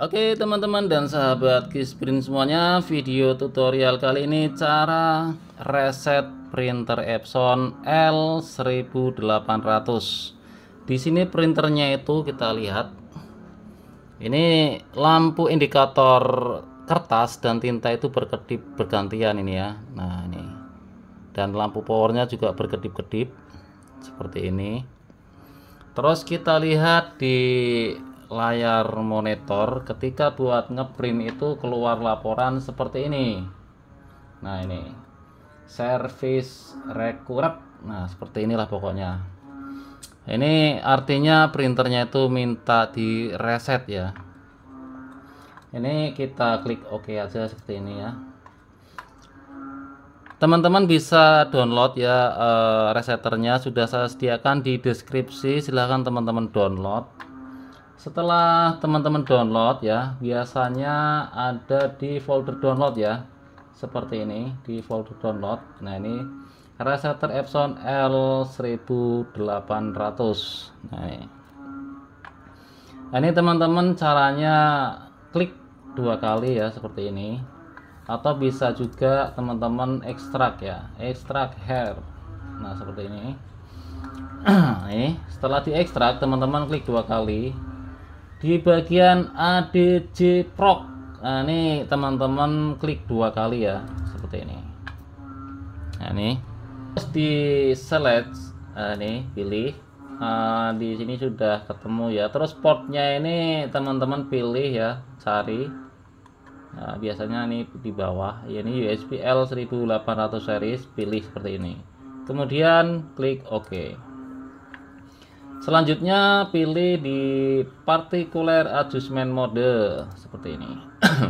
Oke teman-teman dan sahabat Kisprint semuanya video tutorial kali ini cara reset printer Epson L1800 di sini printernya itu kita lihat ini lampu indikator kertas dan tinta itu berkedip bergantian ini ya nah ini dan lampu powernya juga berkedip-kedip seperti ini terus kita lihat di layar monitor ketika buat ngeprint itu keluar laporan seperti ini nah ini service record nah seperti inilah pokoknya ini artinya printernya itu minta di reset ya ini kita klik oke OK aja seperti ini ya teman-teman bisa download ya uh, reseternya sudah saya sediakan di deskripsi silahkan teman-teman download setelah teman-teman download ya biasanya ada di folder download ya seperti ini di folder download nah ini resetter Epson L1800 nah ini nah, ini teman-teman caranya klik dua kali ya seperti ini atau bisa juga teman-teman ekstrak ya ekstrak hair nah seperti ini ini setelah diekstrak teman-teman klik dua kali di bagian ADJ Proc nah, ini teman-teman klik dua kali ya seperti ini nah ini terus di select nah, ini pilih nah, di sini sudah ketemu ya terus portnya ini teman-teman pilih ya cari nah, biasanya ini di bawah ya ini USB L1800 series pilih seperti ini kemudian klik OK selanjutnya pilih di particular adjustment mode seperti ini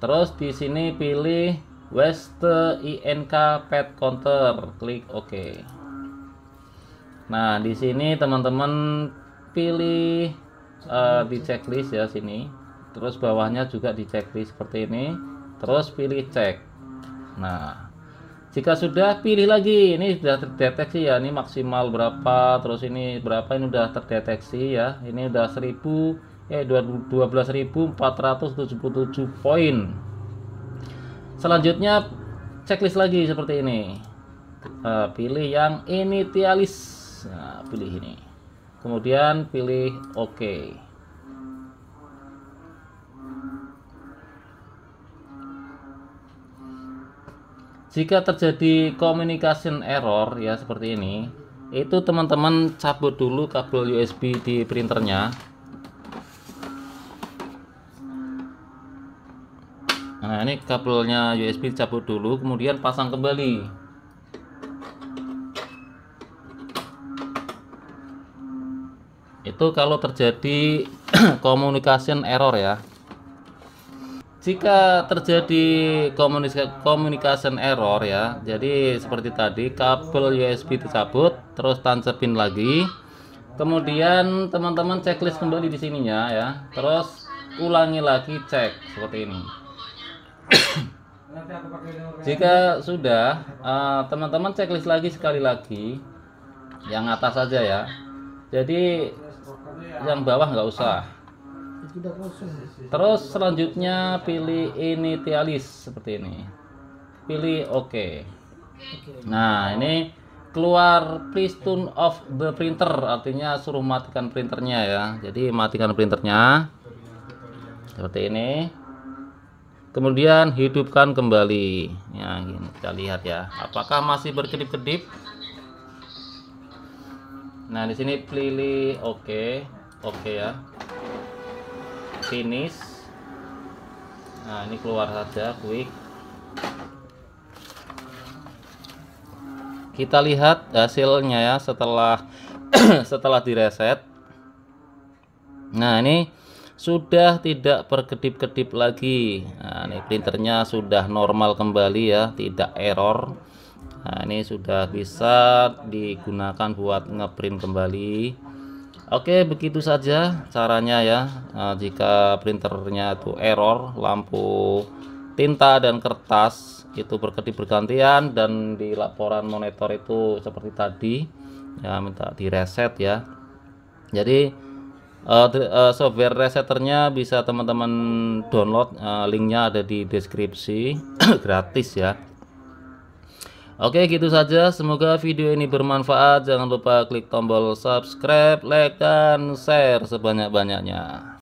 terus di sini pilih West INK pad counter klik OK nah di sini teman-teman pilih uh, di checklist ya sini terus bawahnya juga di checklist seperti ini terus pilih cek nah jika sudah pilih lagi ini sudah terdeteksi ya ini maksimal berapa terus ini berapa ini sudah terdeteksi ya ini sudah 1000 eh 12477 poin selanjutnya checklist lagi seperti ini uh, pilih yang initialis nah, pilih ini kemudian pilih oke okay. jika terjadi communication error ya seperti ini itu teman-teman cabut dulu kabel USB di printernya nah ini kabelnya USB cabut dulu kemudian pasang kembali itu kalau terjadi communication error ya jika terjadi komunikasi error ya jadi seperti tadi kabel USB dicabut terus tancepin lagi kemudian teman-teman checklist kembali di sininya ya terus ulangi lagi cek seperti ini jika sudah eh, teman-teman uh, checklist lagi sekali lagi yang atas saja ya jadi yang bawah nggak usah Terus selanjutnya pilih initialis seperti ini. Pilih oke. Okay. Nah, ini keluar please turn off the printer artinya suruh matikan printernya ya. Jadi matikan printernya. Seperti ini. Kemudian hidupkan kembali. Ya, ini kita lihat ya. Apakah masih berkedip-kedip? Nah, di sini pilih oke. Okay. Oke okay ya finish nah ini keluar saja quick kita lihat hasilnya ya setelah setelah direset nah ini sudah tidak berkedip-kedip lagi nah ini printernya sudah normal kembali ya tidak error nah ini sudah bisa digunakan buat ngeprint kembali Oke begitu saja caranya ya nah, jika printernya itu error lampu tinta dan kertas itu berkedip bergantian dan di laporan monitor itu seperti tadi ya minta di reset ya jadi uh, uh, software reseternya bisa teman-teman download uh, linknya ada di deskripsi gratis ya Oke gitu saja semoga video ini bermanfaat jangan lupa klik tombol subscribe like dan share sebanyak-banyaknya